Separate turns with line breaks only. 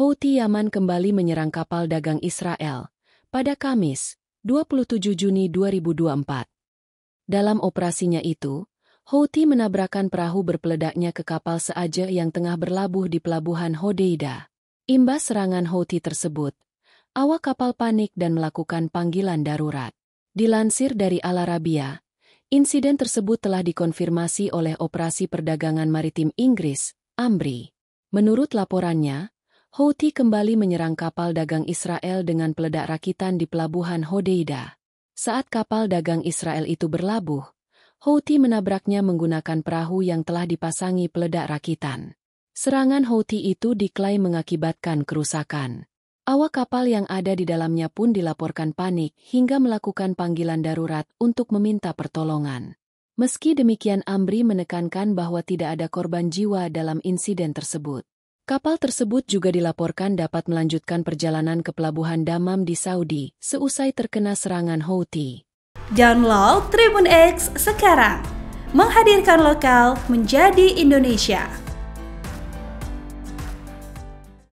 Houthi Yaman kembali menyerang kapal dagang Israel pada Kamis, 27 Juni 2024. Dalam operasinya itu, Houthi menabrakan perahu berpeledaknya ke kapal Seaja yang tengah berlabuh di pelabuhan Hodeida. Imbas serangan Houthi tersebut, awak kapal panik dan melakukan panggilan darurat. Dilansir dari Al Arabia, insiden tersebut telah dikonfirmasi oleh Operasi Perdagangan Maritim Inggris, AMBRI. Menurut laporannya, Houthi kembali menyerang kapal dagang Israel dengan peledak rakitan di pelabuhan Hodeida. Saat kapal dagang Israel itu berlabuh, Houthi menabraknya menggunakan perahu yang telah dipasangi peledak rakitan. Serangan Houthi itu diklaim mengakibatkan kerusakan. Awak kapal yang ada di dalamnya pun dilaporkan panik hingga melakukan panggilan darurat untuk meminta pertolongan. Meski demikian Amri menekankan bahwa tidak ada korban jiwa dalam insiden tersebut. Kapal tersebut juga dilaporkan dapat melanjutkan perjalanan ke pelabuhan Damam di Saudi seusai terkena serangan Houthi. Download Tribun X sekarang, menghadirkan lokal menjadi Indonesia.